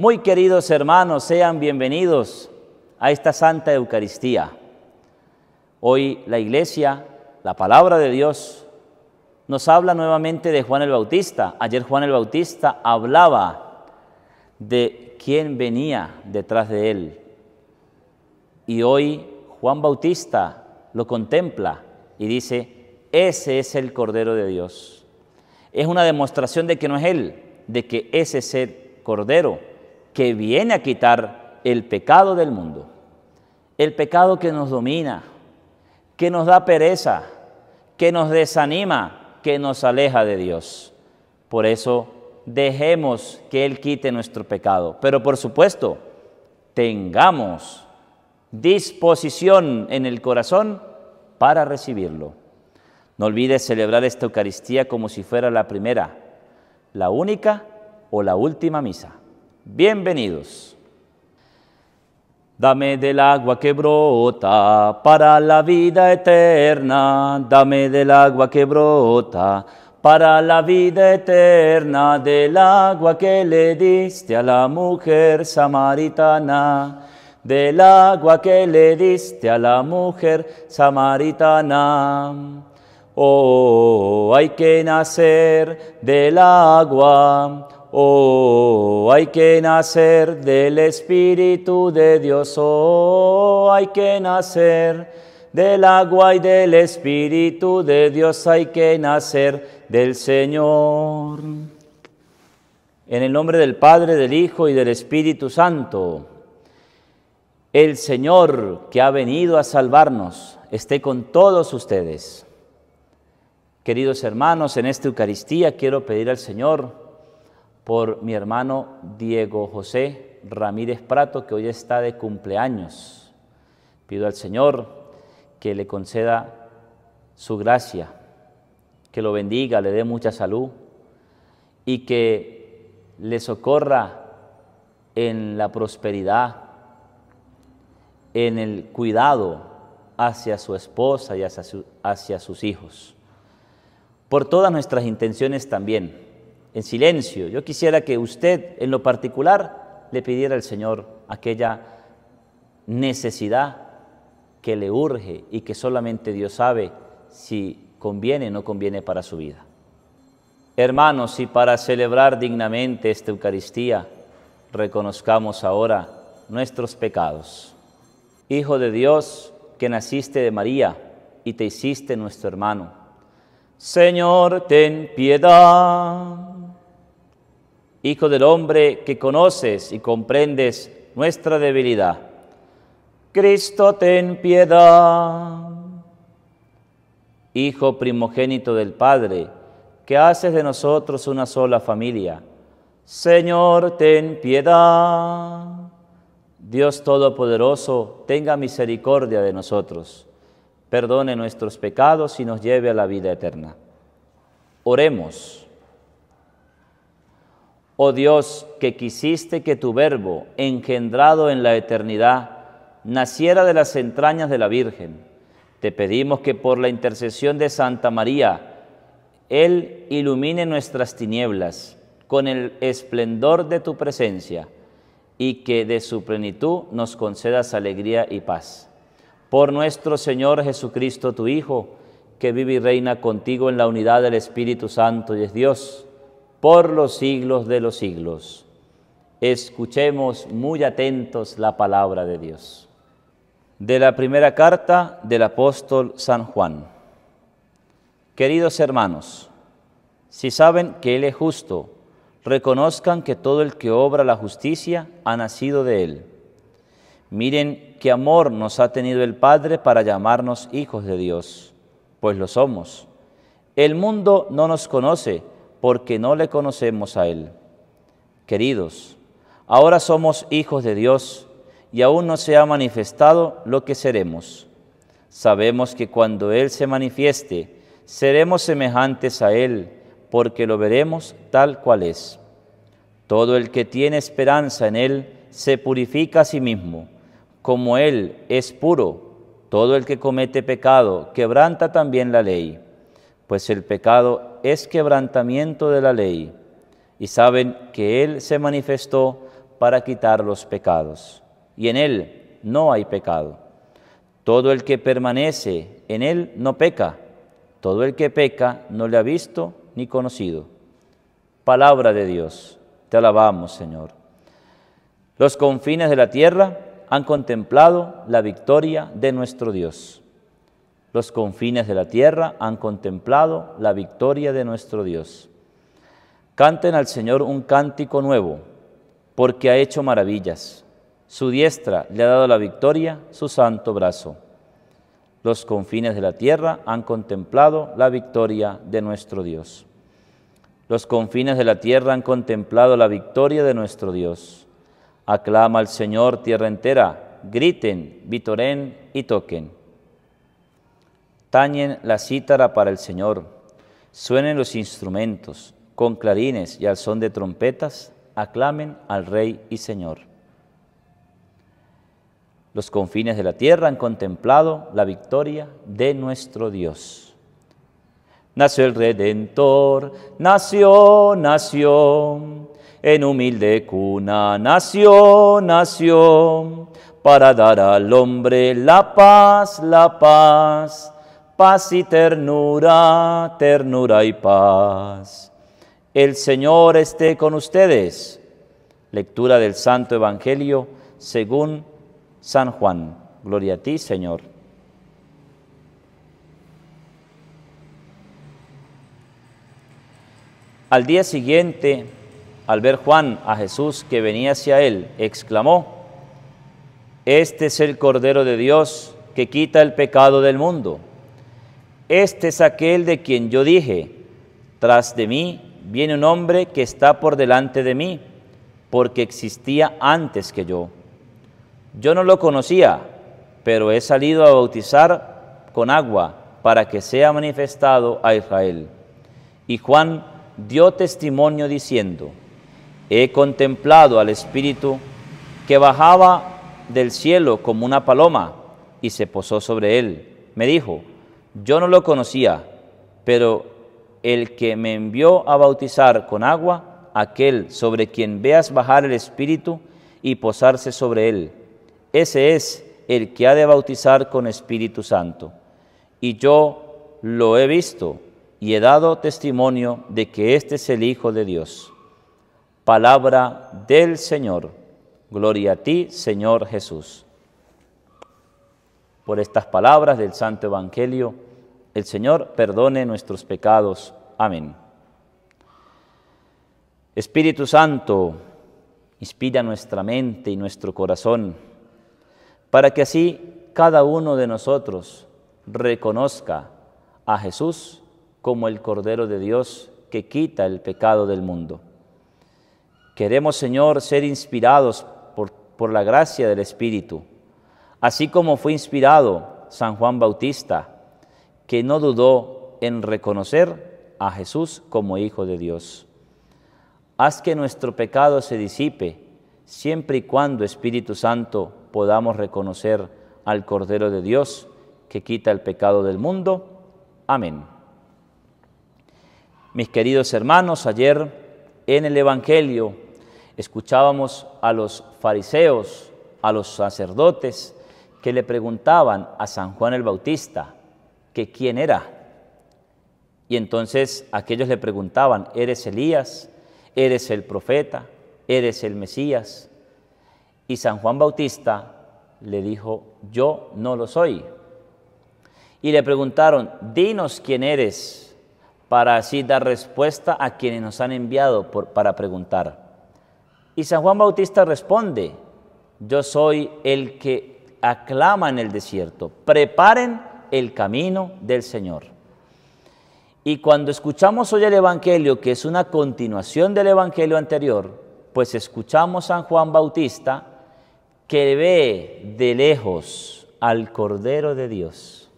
Muy queridos hermanos, sean bienvenidos a esta Santa Eucaristía. Hoy la Iglesia, la palabra de Dios, nos habla nuevamente de Juan el Bautista. Ayer Juan el Bautista hablaba de quién venía detrás de él. Y hoy Juan Bautista lo contempla y dice, ese es el Cordero de Dios. Es una demostración de que no es él, de que ese es el Cordero que viene a quitar el pecado del mundo, el pecado que nos domina, que nos da pereza, que nos desanima, que nos aleja de Dios. Por eso dejemos que Él quite nuestro pecado, pero por supuesto, tengamos disposición en el corazón para recibirlo. No olvides celebrar esta Eucaristía como si fuera la primera, la única o la última misa. Bienvenidos. Dame del agua que brota para la vida eterna, dame del agua que brota para la vida eterna, del agua que le diste a la mujer samaritana, del agua que le diste a la mujer samaritana. Oh, hay que nacer del agua Oh, hay que nacer del Espíritu de Dios, oh, hay que nacer del agua y del Espíritu de Dios, hay que nacer del Señor. En el nombre del Padre, del Hijo y del Espíritu Santo, el Señor que ha venido a salvarnos esté con todos ustedes. Queridos hermanos, en esta Eucaristía quiero pedir al Señor, por mi hermano Diego José Ramírez Prato, que hoy está de cumpleaños. Pido al Señor que le conceda su gracia, que lo bendiga, le dé mucha salud y que le socorra en la prosperidad, en el cuidado hacia su esposa y hacia, sus hijos. Por todas nuestras intenciones también en silencio. Yo quisiera que usted en lo particular le pidiera al Señor aquella necesidad que le urge y que solamente Dios sabe si conviene o no conviene para su vida. Hermanos, y para celebrar dignamente esta Eucaristía, reconozcamos ahora nuestros pecados. Hijo de Dios, que naciste de María y te hiciste nuestro hermano. Señor, ten piedad. Hijo del hombre que conoces y comprendes nuestra debilidad. Cristo, ten piedad. Hijo primogénito del Padre, que haces de nosotros una sola familia. Señor, ten piedad. Dios Todopoderoso, tenga misericordia de nosotros. Perdone nuestros pecados y nos lleve a la vida eterna. Oremos. Oh Dios, que quisiste que tu verbo, engendrado en la eternidad, naciera de las entrañas de la Virgen, te pedimos que por la intercesión de Santa María, Él ilumine nuestras tinieblas con el esplendor de tu presencia y que de su plenitud nos concedas alegría y paz. Por nuestro Señor Jesucristo, tu Hijo, que vive y reina contigo en la unidad del Espíritu Santo y es Dios por los siglos de los siglos. Escuchemos muy atentos la palabra de Dios. De la primera carta del apóstol San Juan. Queridos hermanos, si saben que Él es justo, reconozcan que todo el que obra la justicia ha nacido de Él. Miren qué amor nos ha tenido el Padre para llamarnos hijos de Dios, pues lo somos. El mundo no nos conoce, porque no le conocemos a Él. Queridos, ahora somos hijos de Dios y aún no se ha manifestado lo que seremos. Sabemos que cuando Él se manifieste, seremos semejantes a Él, porque lo veremos tal cual es. Todo el que tiene esperanza en Él se purifica a sí mismo, como Él es puro. Todo el que comete pecado quebranta también la ley pues el pecado es quebrantamiento de la ley, y saben que Él se manifestó para quitar los pecados, y en Él no hay pecado. Todo el que permanece en Él no peca, todo el que peca no le ha visto ni conocido. Palabra de Dios, te alabamos Señor. Los confines de la tierra han contemplado la victoria de nuestro Dios. Los confines de la tierra han contemplado la victoria de nuestro Dios. Canten al Señor un cántico nuevo, porque ha hecho maravillas. Su diestra le ha dado la victoria, su santo brazo. Los confines de la tierra han contemplado la victoria de nuestro Dios. Los confines de la tierra han contemplado la victoria de nuestro Dios. Aclama al Señor tierra entera, griten, vitoren y toquen. Tañen la cítara para el Señor, suenen los instrumentos, con clarines y al son de trompetas, aclamen al Rey y Señor. Los confines de la tierra han contemplado la victoria de nuestro Dios. Nació el Redentor, nació, nació, en humilde cuna, nació, nació, para dar al hombre la paz, la paz paz y ternura, ternura y paz. El Señor esté con ustedes. Lectura del Santo Evangelio según San Juan. Gloria a ti, Señor. Al día siguiente, al ver Juan a Jesús que venía hacia él, exclamó, Este es el Cordero de Dios que quita el pecado del mundo. Este es aquel de quien yo dije, tras de mí viene un hombre que está por delante de mí, porque existía antes que yo. Yo no lo conocía, pero he salido a bautizar con agua para que sea manifestado a Israel. Y Juan dio testimonio diciendo, he contemplado al Espíritu que bajaba del cielo como una paloma y se posó sobre él. Me dijo, yo no lo conocía, pero el que me envió a bautizar con agua, aquel sobre quien veas bajar el Espíritu y posarse sobre él, ese es el que ha de bautizar con Espíritu Santo. Y yo lo he visto y he dado testimonio de que este es el Hijo de Dios. Palabra del Señor. Gloria a ti, Señor Jesús por estas palabras del Santo Evangelio. El Señor perdone nuestros pecados. Amén. Espíritu Santo, inspira nuestra mente y nuestro corazón, para que así cada uno de nosotros reconozca a Jesús como el Cordero de Dios que quita el pecado del mundo. Queremos, Señor, ser inspirados por, por la gracia del Espíritu Así como fue inspirado San Juan Bautista, que no dudó en reconocer a Jesús como Hijo de Dios. Haz que nuestro pecado se disipe siempre y cuando, Espíritu Santo, podamos reconocer al Cordero de Dios que quita el pecado del mundo. Amén. Mis queridos hermanos, ayer en el Evangelio escuchábamos a los fariseos, a los sacerdotes, que le preguntaban a San Juan el Bautista que quién era. Y entonces aquellos le preguntaban, ¿eres Elías? ¿Eres el profeta? ¿Eres el Mesías? Y San Juan Bautista le dijo, yo no lo soy. Y le preguntaron, dinos quién eres, para así dar respuesta a quienes nos han enviado para preguntar. Y San Juan Bautista responde, yo soy el que aclama en el desierto, preparen el camino del Señor. Y cuando escuchamos hoy el Evangelio, que es una continuación del Evangelio anterior, pues escuchamos a San Juan Bautista que ve de lejos al Cordero de Dios.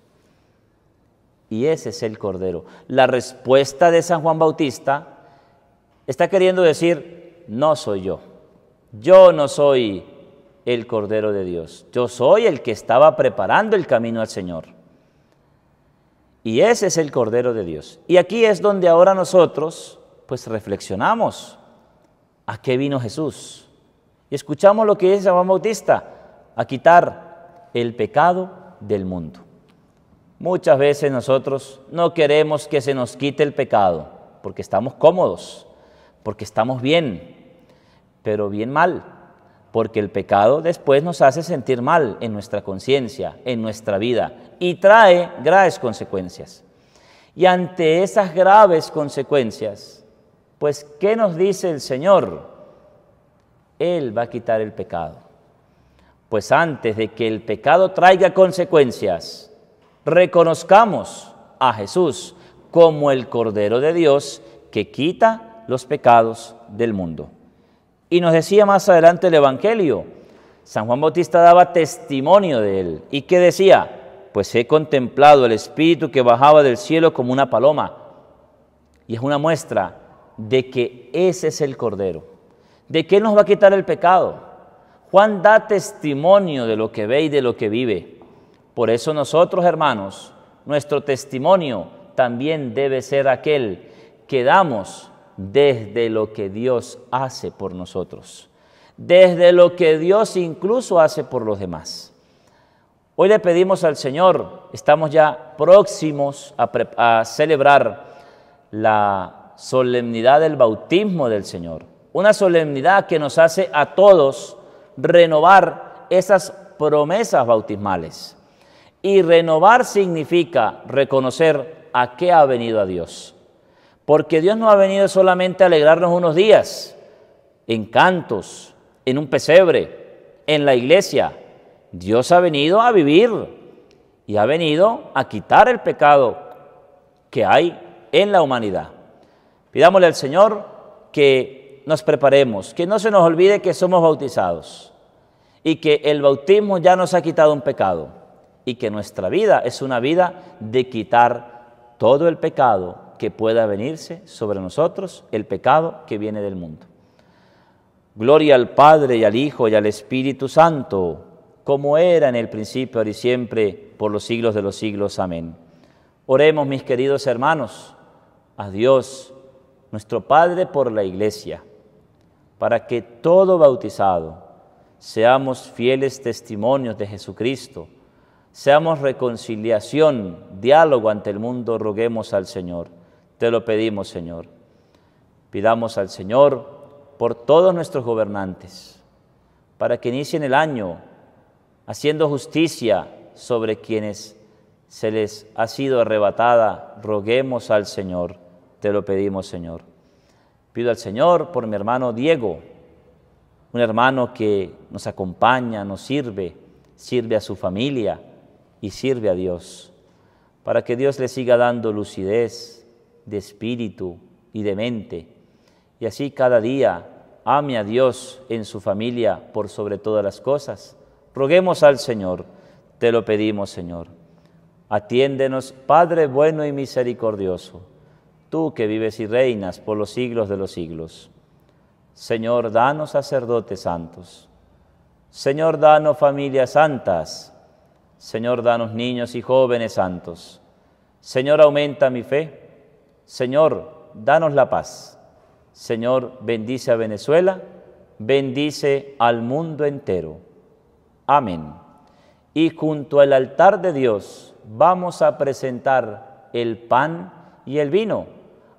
Y ese es el Cordero. La respuesta de San Juan Bautista está queriendo decir, no soy yo. Yo no soy el Cordero de Dios. Yo soy el que estaba preparando el camino al Señor. Y ese es el Cordero de Dios. Y aquí es donde ahora nosotros pues reflexionamos a qué vino Jesús. Y escuchamos lo que dice San Juan Bautista, a quitar el pecado del mundo. Muchas veces nosotros no queremos que se nos quite el pecado, porque estamos cómodos, porque estamos bien, pero bien mal porque el pecado después nos hace sentir mal en nuestra conciencia, en nuestra vida, y trae graves consecuencias. Y ante esas graves consecuencias, pues, ¿qué nos dice el Señor? Él va a quitar el pecado. Pues antes de que el pecado traiga consecuencias, reconozcamos a Jesús como el Cordero de Dios que quita los pecados del mundo. Y nos decía más adelante el Evangelio, San Juan Bautista daba testimonio de él. ¿Y qué decía? Pues he contemplado el Espíritu que bajaba del cielo como una paloma. Y es una muestra de que ese es el Cordero, de que Él nos va a quitar el pecado. Juan da testimonio de lo que ve y de lo que vive. Por eso nosotros, hermanos, nuestro testimonio también debe ser aquel que damos desde lo que Dios hace por nosotros, desde lo que Dios incluso hace por los demás. Hoy le pedimos al Señor, estamos ya próximos a, celebrar la solemnidad del bautismo del Señor, una solemnidad que nos hace a todos renovar esas promesas bautismales. Y renovar significa reconocer a qué ha venido a Dios, porque Dios no ha venido solamente a alegrarnos unos días, en cantos, en un pesebre, en la iglesia. Dios ha venido a vivir y ha venido a quitar el pecado que hay en la humanidad. Pidámosle al Señor que nos preparemos, que no se nos olvide que somos bautizados y que el bautismo ya nos ha quitado un pecado y que nuestra vida es una vida de quitar todo el pecado que pueda venirse sobre nosotros el pecado que viene del mundo. Gloria al Padre y al Hijo y al Espíritu Santo, como era en el principio, ahora y siempre, por los siglos de los siglos. Amén. Oremos, mis queridos hermanos, a Dios, nuestro Padre, por la Iglesia, para que todo bautizado seamos fieles testimonios de Jesucristo, seamos reconciliación, diálogo ante el mundo, roguemos al Señor. Te lo pedimos, Señor. Pidamos al Señor por todos nuestros gobernantes, para que inicien el año haciendo justicia sobre quienes se les ha sido arrebatada. Roguemos al Señor. Te lo pedimos, Señor. Pido al Señor por mi hermano Diego, un hermano que nos acompaña, nos sirve, sirve a su familia y sirve a Dios, para que Dios le siga dando lucidez, de espíritu y de mente. Y así cada día ame a Dios en su familia por sobre todas las cosas. Roguemos al Señor, te lo pedimos Señor. Atiéndenos, Padre bueno y misericordioso, tú que vives y reinas por los siglos de los siglos. Señor, danos sacerdotes santos. Señor, danos familias santas. Señor, danos niños y jóvenes santos. Señor, aumenta mi fe Señor, danos la paz. Señor, bendice a Venezuela, bendice al mundo entero. Amén. Y junto al altar de Dios vamos a presentar el pan y el vino,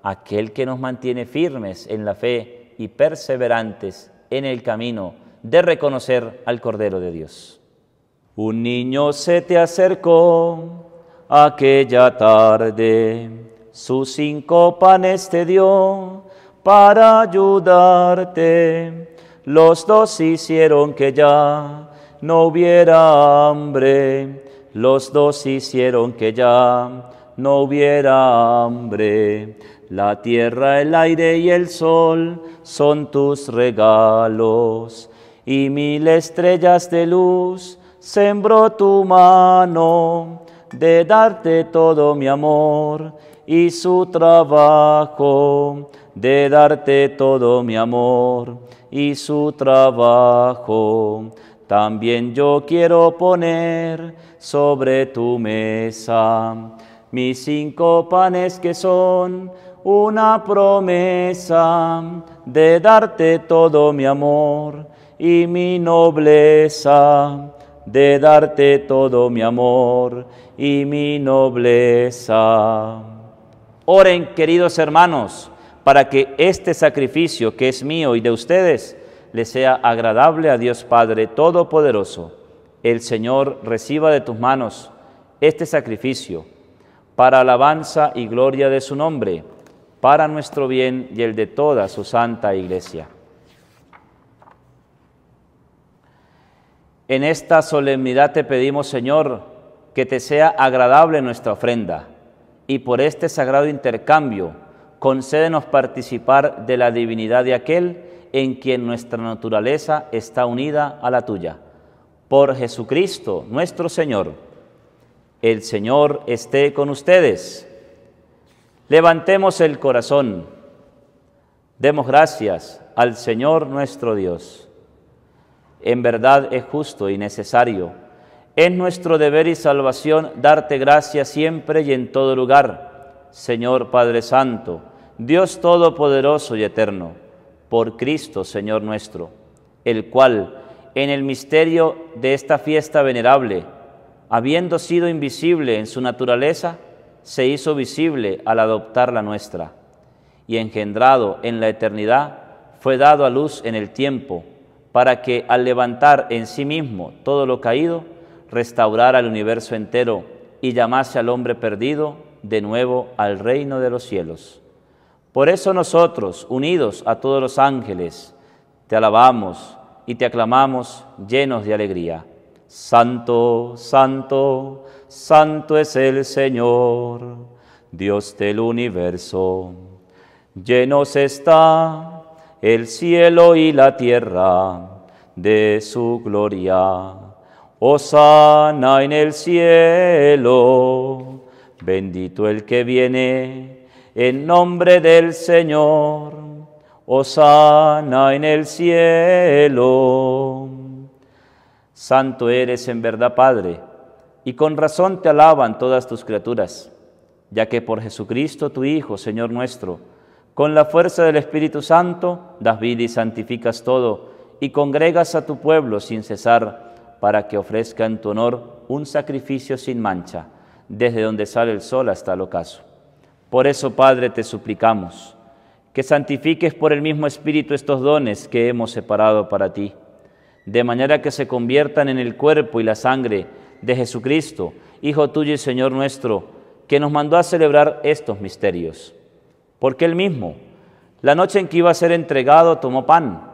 aquel que nos mantiene firmes en la fe y perseverantes en el camino de reconocer al Cordero de Dios. Un niño se te acercó aquella tarde sus cinco panes te dio para ayudarte. Los dos hicieron que ya no hubiera hambre. Los dos hicieron que ya no hubiera hambre. La tierra, el aire y el sol son tus regalos. Y mil estrellas de luz sembró tu mano de darte todo mi amor y su trabajo de darte todo mi amor y su trabajo. También yo quiero poner sobre tu mesa mis cinco panes que son una promesa de darte todo mi amor y mi nobleza, de darte todo mi amor y mi nobleza. Oren, queridos hermanos, para que este sacrificio que es mío y de ustedes le sea agradable a Dios Padre Todopoderoso. El Señor reciba de tus manos este sacrificio para alabanza y gloria de su nombre, para nuestro bien y el de toda su santa iglesia. En esta solemnidad te pedimos, Señor, que te sea agradable nuestra ofrenda y por este sagrado intercambio concédenos participar de la divinidad de aquel en quien nuestra naturaleza está unida a la tuya. Por Jesucristo nuestro Señor. El Señor esté con ustedes. Levantemos el corazón. Demos gracias al Señor nuestro Dios. En verdad es justo y necesario es nuestro deber y salvación darte gracias siempre y en todo lugar, Señor Padre Santo, Dios Todopoderoso y Eterno, por Cristo, Señor nuestro, el cual, en el misterio de esta fiesta venerable, habiendo sido invisible en su naturaleza, se hizo visible al adoptar la nuestra, y engendrado en la eternidad, fue dado a luz en el tiempo, para que al levantar en sí mismo todo lo caído, restaurar al universo entero y llamase al hombre perdido de nuevo al reino de los cielos. Por eso nosotros, unidos a todos los ángeles, te alabamos y te aclamamos llenos de alegría. Santo, santo, santo es el Señor, Dios del universo. Llenos está el cielo y la tierra de su gloria sana en el cielo, bendito el que viene en nombre del Señor. sana en el cielo. Santo eres en verdad, Padre, y con razón te alaban todas tus criaturas, ya que por Jesucristo tu Hijo, Señor nuestro, con la fuerza del Espíritu Santo, das vida y santificas todo, y congregas a tu pueblo sin cesar para que ofrezca en tu honor un sacrificio sin mancha, desde donde sale el sol hasta el ocaso. Por eso, Padre, te suplicamos que santifiques por el mismo Espíritu estos dones que hemos separado para ti, de manera que se conviertan en el cuerpo y la sangre de Jesucristo, Hijo tuyo y Señor nuestro, que nos mandó a celebrar estos misterios. Porque él mismo, la noche en que iba a ser entregado, tomó pan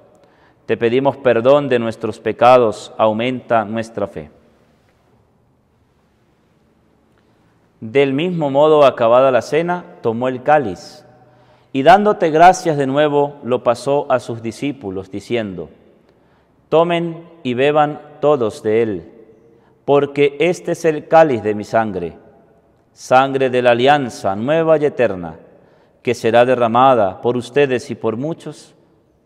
te pedimos perdón de nuestros pecados, aumenta nuestra fe. Del mismo modo, acabada la cena, tomó el cáliz y dándote gracias de nuevo, lo pasó a sus discípulos, diciendo, tomen y beban todos de él, porque este es el cáliz de mi sangre, sangre de la alianza nueva y eterna, que será derramada por ustedes y por muchos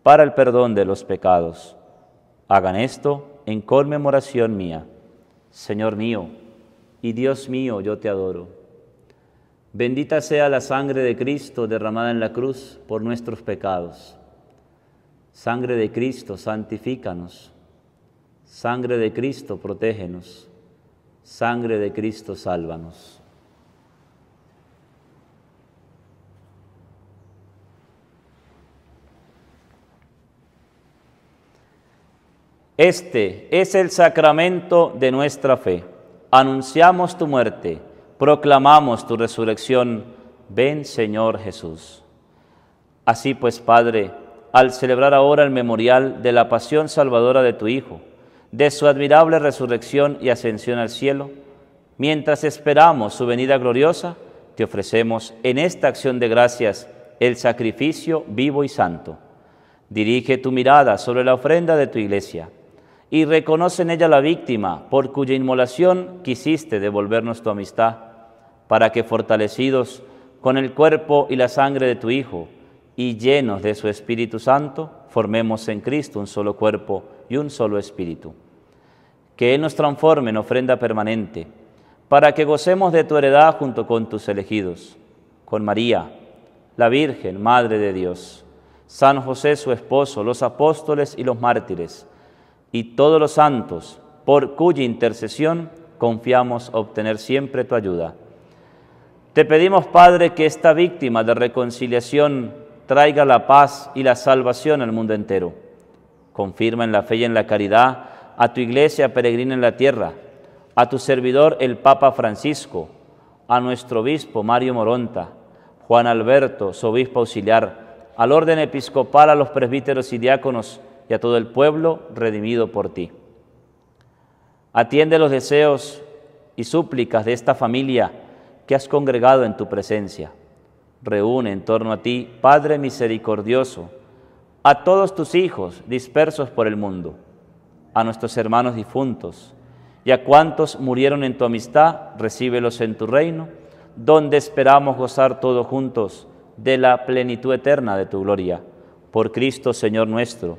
para el perdón de los pecados. Hagan esto en conmemoración mía. Señor mío y Dios mío, yo te adoro. Bendita sea la sangre de Cristo derramada en la cruz por nuestros pecados. Sangre de Cristo, santifícanos. Sangre de Cristo, protégenos. Sangre de Cristo, sálvanos. Este es el sacramento de nuestra fe. Anunciamos tu muerte, proclamamos tu resurrección. Ven Señor Jesús. Así pues, Padre, al celebrar ahora el memorial de la pasión salvadora de tu Hijo, de su admirable resurrección y ascensión al cielo, mientras esperamos su venida gloriosa, te ofrecemos en esta acción de gracias el sacrificio vivo y santo. Dirige tu mirada sobre la ofrenda de tu iglesia y reconoce en ella la víctima, por cuya inmolación quisiste devolvernos tu amistad, para que fortalecidos con el cuerpo y la sangre de tu Hijo, y llenos de su Espíritu Santo, formemos en Cristo un solo cuerpo y un solo Espíritu. Que Él nos transforme en ofrenda permanente, para que gocemos de tu heredad junto con tus elegidos, con María, la Virgen, Madre de Dios, San José su esposo, los apóstoles y los mártires, y todos los santos, por cuya intercesión confiamos obtener siempre tu ayuda. Te pedimos, Padre, que esta víctima de reconciliación traiga la paz y la salvación al mundo entero. Confirma en la fe y en la caridad a tu iglesia peregrina en la tierra, a tu servidor el Papa Francisco, a nuestro obispo Mario Moronta, Juan Alberto, su obispo auxiliar, al orden episcopal, a los presbíteros y diáconos, y a todo el pueblo redimido por ti. Atiende los deseos y súplicas de esta familia que has congregado en tu presencia. Reúne en torno a ti, Padre misericordioso, a todos tus hijos dispersos por el mundo, a nuestros hermanos difuntos y a cuantos murieron en tu amistad, recíbelos en tu reino, donde esperamos gozar todos juntos de la plenitud eterna de tu gloria. Por Cristo, Señor nuestro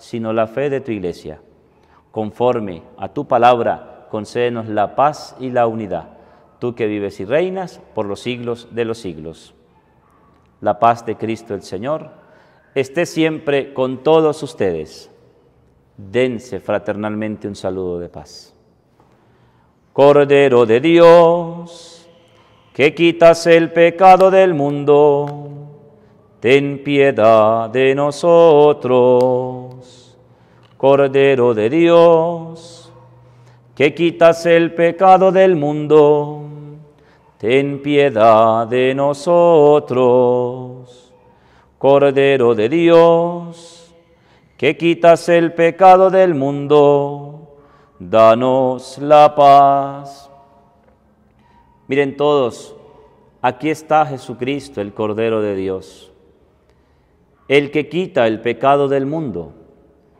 sino la fe de tu Iglesia. Conforme a tu palabra, concédenos la paz y la unidad, tú que vives y reinas por los siglos de los siglos. La paz de Cristo el Señor esté siempre con todos ustedes. Dense fraternalmente un saludo de paz. Cordero de Dios, que quitas el pecado del mundo, ten piedad de nosotros. Cordero de Dios, que quitas el pecado del mundo, ten piedad de nosotros. Cordero de Dios, que quitas el pecado del mundo, danos la paz. Miren todos, aquí está Jesucristo, el Cordero de Dios, el que quita el pecado del mundo.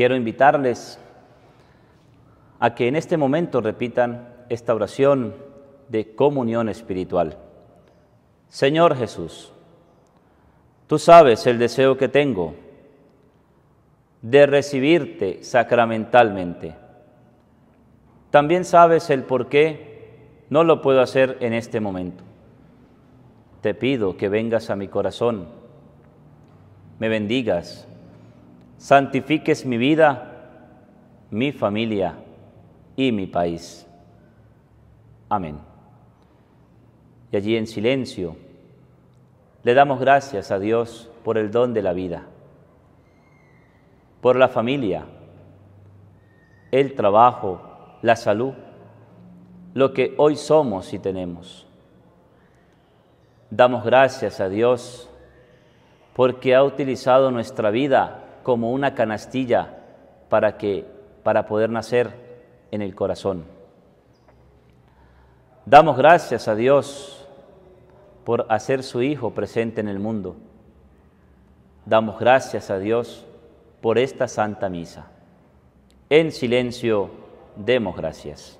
Quiero invitarles a que en este momento repitan esta oración de comunión espiritual. Señor Jesús, tú sabes el deseo que tengo de recibirte sacramentalmente. También sabes el por qué no lo puedo hacer en este momento. Te pido que vengas a mi corazón, me bendigas santifiques mi vida, mi familia y mi país. Amén. Y allí en silencio le damos gracias a Dios por el don de la vida, por la familia, el trabajo, la salud, lo que hoy somos y tenemos. Damos gracias a Dios porque ha utilizado nuestra vida como una canastilla para que para poder nacer en el corazón. Damos gracias a Dios por hacer su hijo presente en el mundo. Damos gracias a Dios por esta santa misa. En silencio demos gracias.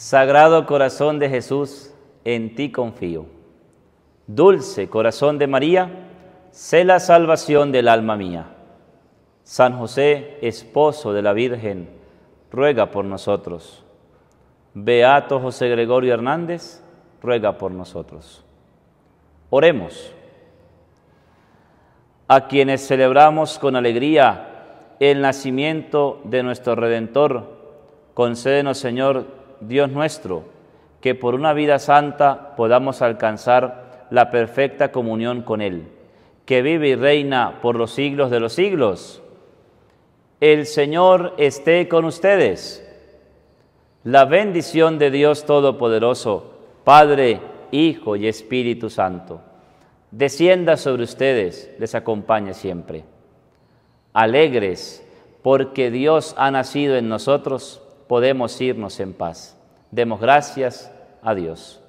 Sagrado corazón de Jesús, en ti confío. Dulce corazón de María, sé la salvación del alma mía. San José, esposo de la Virgen, ruega por nosotros. Beato José Gregorio Hernández, ruega por nosotros. Oremos. A quienes celebramos con alegría el nacimiento de nuestro Redentor, concédenos, Señor, Dios nuestro, que por una vida santa podamos alcanzar la perfecta comunión con Él, que vive y reina por los siglos de los siglos. El Señor esté con ustedes. La bendición de Dios Todopoderoso, Padre, Hijo y Espíritu Santo, descienda sobre ustedes, les acompañe siempre. Alegres, porque Dios ha nacido en nosotros podemos irnos en paz. Demos gracias a Dios.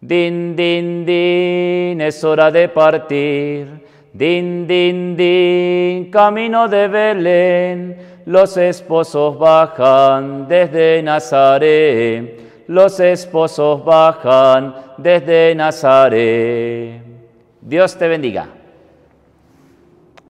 Din, din, din, es hora de partir. Din, din, din, camino de Belén. Los esposos bajan desde Nazaret. Los esposos bajan desde Nazaret. Dios te bendiga.